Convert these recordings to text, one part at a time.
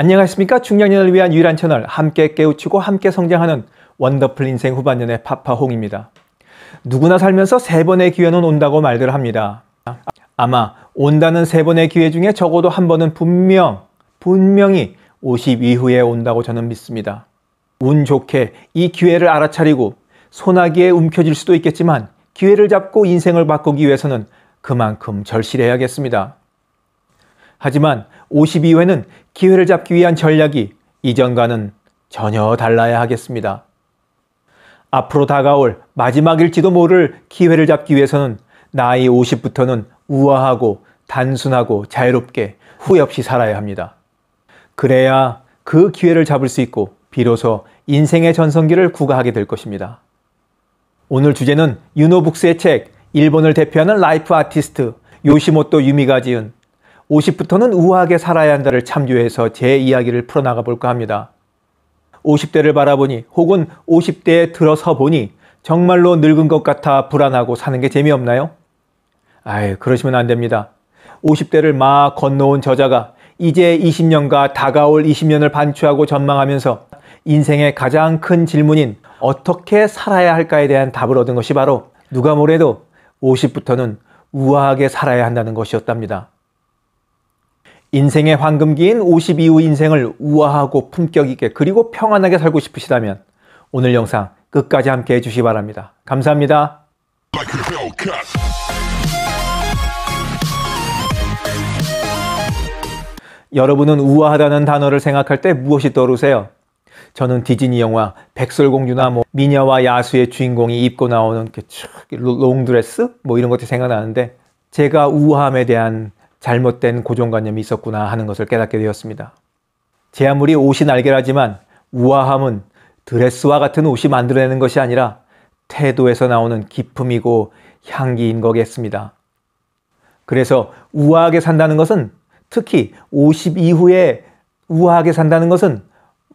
안녕하십니까? 중년인을 위한 유일한 채널 함께 깨우치고 함께 성장하는 원더풀 인생 후반년의 파파홍입니다. 누구나 살면서 세 번의 기회는 온다고 말들 합니다. 아마 온다는 세 번의 기회 중에 적어도 한 번은 분명, 분명히 5이후에 온다고 저는 믿습니다. 운 좋게 이 기회를 알아차리고 소나기에 움켜질 수도 있겠지만 기회를 잡고 인생을 바꾸기 위해서는 그만큼 절실해야겠습니다. 하지만 52회는 기회를 잡기 위한 전략이 이전과는 전혀 달라야 하겠습니다. 앞으로 다가올 마지막일지도 모를 기회를 잡기 위해서는 나이 50부터는 우아하고 단순하고 자유롭게 후회 없이 살아야 합니다. 그래야 그 기회를 잡을 수 있고 비로소 인생의 전성기를 구가하게 될 것입니다. 오늘 주제는 유노북스의 책 일본을 대표하는 라이프 아티스트 요시모토 유미가 지은 50부터는 우아하게 살아야 한다를 참조해서 제 이야기를 풀어나가 볼까 합니다. 50대를 바라보니 혹은 50대에 들어서 보니 정말로 늙은 것 같아 불안하고 사는 게 재미없나요? 아유, 그러시면 안 됩니다. 50대를 막 건너온 저자가 이제 20년과 다가올 20년을 반추하고 전망하면서 인생의 가장 큰 질문인 어떻게 살아야 할까에 대한 답을 얻은 것이 바로 누가 뭐래도 50부터는 우아하게 살아야 한다는 것이었답니다. 인생의 황금기인 52후 인생을 우아하고 품격있게 그리고 평안하게 살고 싶으시다면 오늘 영상 끝까지 함께 해주시기 바랍니다. 감사합니다. 여러분은 우아하다는 단어를 생각할 때 무엇이 떠오르세요? 저는 디즈니 영화 백설공주나 뭐 미녀와 야수의 주인공이 입고 나오는 그 롱드레스 뭐 이런 것들이 생각나는데 제가 우아함에 대한 잘못된 고정관념이 있었구나 하는 것을 깨닫게 되었습니다. 제 아무리 옷이 날개라지만 우아함은 드레스와 같은 옷이 만들어내는 것이 아니라 태도에서 나오는 기품이고 향기인 거겠습니다. 그래서 우아하게 산다는 것은 특히 50 이후에 우아하게 산다는 것은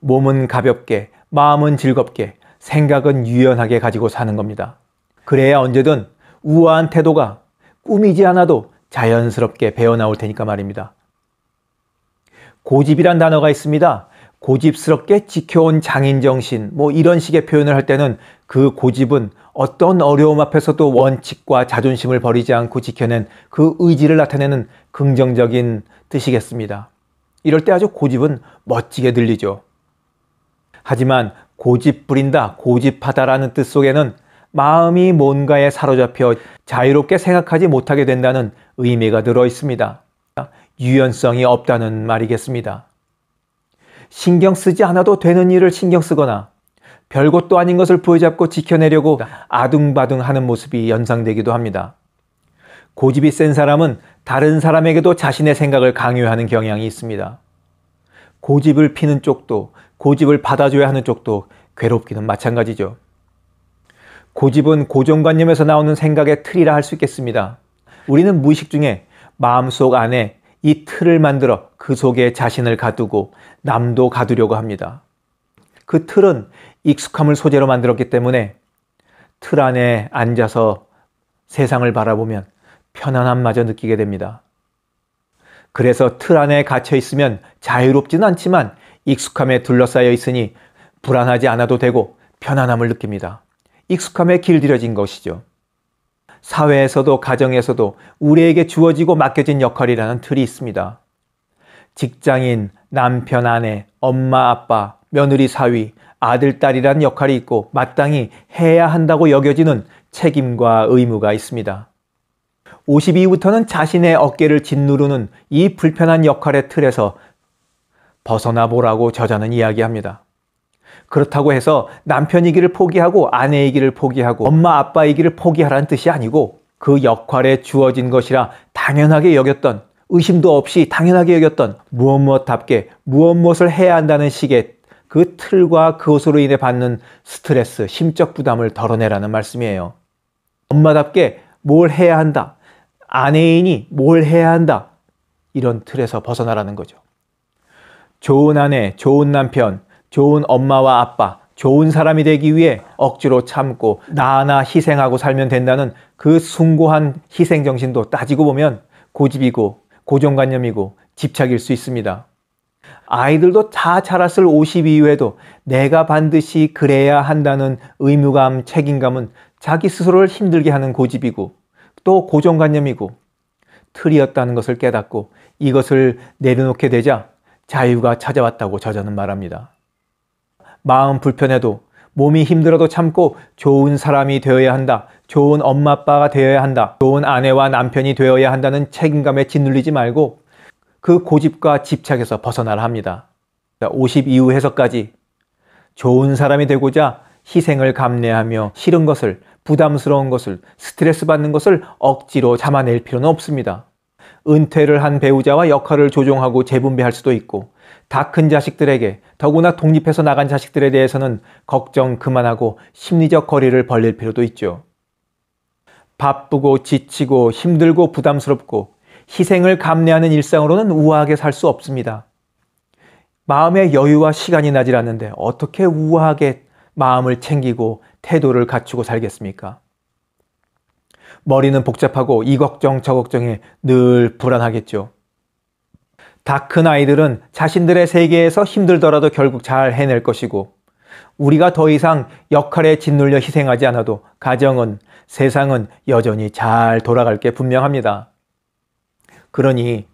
몸은 가볍게, 마음은 즐겁게, 생각은 유연하게 가지고 사는 겁니다. 그래야 언제든 우아한 태도가 꾸미지 않아도 자연스럽게 배어나올 테니까 말입니다. 고집이란 단어가 있습니다. 고집스럽게 지켜온 장인정신, 뭐 이런 식의 표현을 할 때는 그 고집은 어떤 어려움 앞에서도 원칙과 자존심을 버리지 않고 지켜낸 그 의지를 나타내는 긍정적인 뜻이겠습니다. 이럴 때 아주 고집은 멋지게 들리죠. 하지만 고집 부린다, 고집하다라는 뜻 속에는 마음이 뭔가에 사로잡혀 자유롭게 생각하지 못하게 된다는 의미가 들어 있습니다. 유연성이 없다는 말이겠습니다. 신경 쓰지 않아도 되는 일을 신경 쓰거나 별것도 아닌 것을 부여잡고 지켜내려고 아둥바둥 하는 모습이 연상되기도 합니다. 고집이 센 사람은 다른 사람에게도 자신의 생각을 강요하는 경향이 있습니다. 고집을 피는 쪽도 고집을 받아줘야 하는 쪽도 괴롭기는 마찬가지죠. 고집은 고정관념에서 나오는 생각의 틀이라 할 수 있겠습니다. 우리는 무의식 중에 마음속 안에 이 틀을 만들어 그 속에 자신을 가두고 남도 가두려고 합니다. 그 틀은 익숙함을 소재로 만들었기 때문에 틀 안에 앉아서 세상을 바라보면 편안함마저 느끼게 됩니다. 그래서 틀 안에 갇혀 있으면 자유롭지는 않지만 익숙함에 둘러싸여 있으니 불안하지 않아도 되고 편안함을 느낍니다. 익숙함에 길들여진 것이죠. 사회에서도 가정에서도 우리에게 주어지고 맡겨진 역할이라는 틀이 있습니다. 직장인, 남편, 아내, 엄마, 아빠, 며느리, 사위, 아들, 딸이라는 역할이 있고 마땅히 해야 한다고 여겨지는 책임과 의무가 있습니다. 52부터는 자신의 어깨를 짓누르는 이 불편한 역할의 틀에서 벗어나 보라고 저자는 이야기합니다. 그렇다고 해서 남편이기를 포기하고 아내이기를 포기하고 엄마 아빠이기를 포기하라는 뜻이 아니고 그 역할에 주어진 것이라 당연하게 여겼던 의심도 없이 당연하게 여겼던 무엇 무엇답게 무엇 무엇을 해야 한다는 식의 그 틀과 그것으로 인해 받는 스트레스, 심적 부담을 덜어내라는 말씀이에요. 엄마답게 뭘 해야 한다. 아내인이 뭘 해야 한다. 이런 틀에서 벗어나라는 거죠. 좋은 아내, 좋은 남편, 좋은 엄마와 아빠, 좋은 사람이 되기 위해 억지로 참고 나나 희생하고 살면 된다는 그 숭고한 희생정신도 따지고 보면 고집이고 고정관념이고 집착일 수 있습니다. 아이들도 다 자랐을 5 0이후에도 내가 반드시 그래야 한다는 의무감, 책임감은 자기 스스로를 힘들게 하는 고집이고 또 고정관념이고 틀이었다는 것을 깨닫고 이것을 내려놓게 되자 자유가 찾아왔다고 저자는 말합니다. 마음 불편해도 몸이 힘들어도 참고 좋은 사람이 되어야 한다. 좋은 엄마 아빠가 되어야 한다. 좋은 아내와 남편이 되어야 한다는 책임감에 짓눌리지 말고 그 고집과 집착에서 벗어나라 합니다. 5 0이후 해석까지 좋은 사람이 되고자 희생을 감내하며 싫은 것을, 부담스러운 것을, 스트레스 받는 것을 억지로 잡아낼 필요는 없습니다. 은퇴를 한 배우자와 역할을 조종하고 재분배할 수도 있고 다큰 자식들에게 더구나 독립해서 나간 자식들에 대해서는 걱정 그만하고 심리적 거리를 벌릴 필요도 있죠. 바쁘고 지치고 힘들고 부담스럽고 희생을 감내하는 일상으로는 우아하게 살 수 없습니다. 마음의 여유와 시간이 나질 않는데 어떻게 우아하게 마음을 챙기고 태도를 갖추고 살겠습니까? 머리는 복잡하고 이 걱정 저 걱정에 늘 불안하겠죠. 다큰 아이들은 자신들의 세계에서 힘들더라도 결국 잘 해낼 것이고 우리가 더 이상 역할에 짓눌려 희생하지 않아도 가정은 세상은 여전히 잘 돌아갈 게 분명합니다. 그러니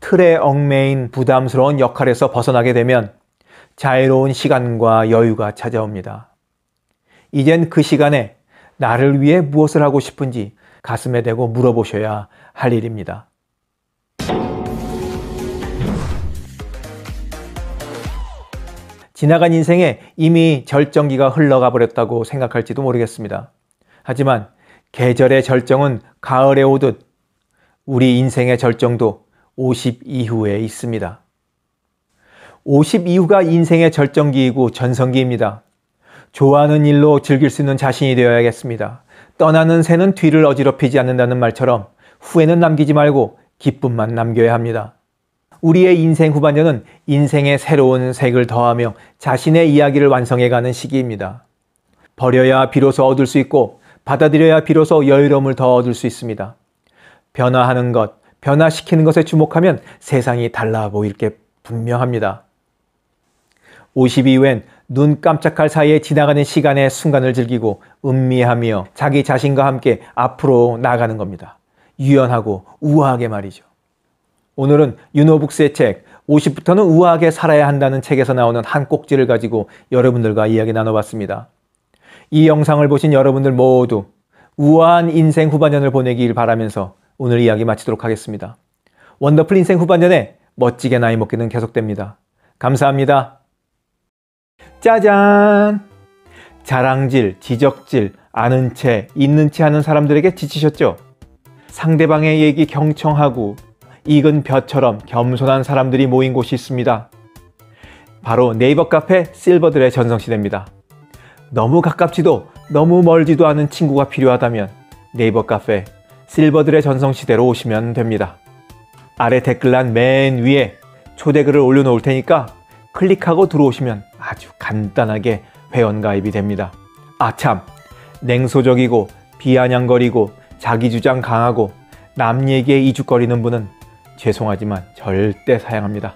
틀에 얽매인 부담스러운 역할에서 벗어나게 되면 자유로운 시간과 여유가 찾아옵니다. 이젠 그 시간에 나를 위해 무엇을 하고 싶은지 가슴에 대고 물어보셔야 할 일입니다. 지나간 인생에 이미 절정기가 흘러가 버렸다고 생각할지도 모르겠습니다. 하지만 계절의 절정은 가을에 오듯 우리 인생의 절정도 50 이후에 있습니다. 50 이후가 인생의 절정기이고 전성기입니다. 좋아하는 일로 즐길 수 있는 자신이 되어야겠습니다. 떠나는 새는 뒤를 어지럽히지 않는다는 말처럼 후회는 남기지 말고 기쁨만 남겨야 합니다. 우리의 인생 후반전은 인생의 새로운 색을 더하며 자신의 이야기를 완성해가는 시기입니다. 버려야 비로소 얻을 수 있고 받아들여야 비로소 여유로움을 더 얻을 수 있습니다. 변화하는 것, 변화시키는 것에 주목하면 세상이 달라 보일 게 분명합니다. 5 0 이후엔 눈 깜짝할 사이에 지나가는 시간의 순간을 즐기고 음미하며 자기 자신과 함께 앞으로 나가는 겁니다. 유연하고 우아하게 말이죠. 오늘은 유노북스의책 50부터는 우아하게 살아야 한다는 책에서 나오는 한 꼭지를 가지고 여러분들과 이야기 나눠봤습니다. 이 영상을 보신 여러분들 모두 우아한 인생 후반전을 보내길 바라면서 오늘 이야기 마치도록 하겠습니다. 원더풀 인생 후반전에 멋지게 나이 먹기는 계속됩니다. 감사합니다. 짜잔! 자랑질, 지적질, 아는 채, 있는 채 하는 사람들에게 지치셨죠? 상대방의 얘기 경청하고 익은 벼처럼 겸손한 사람들이 모인 곳이 있습니다. 바로 네이버 카페 실버들의 전성시대입니다. 너무 가깝지도 너무 멀지도 않은 친구가 필요하다면 네이버 카페 실버들의 전성시대로 오시면 됩니다. 아래 댓글란 맨 위에 초대글을 올려놓을 테니까 클릭하고 들어오시면 아주 간단하게 회원가입이 됩니다. 아참! 냉소적이고 비아냥거리고 자기주장 강하고 남 얘기에 이죽거리는 분은 죄송하지만 절대 사양합니다.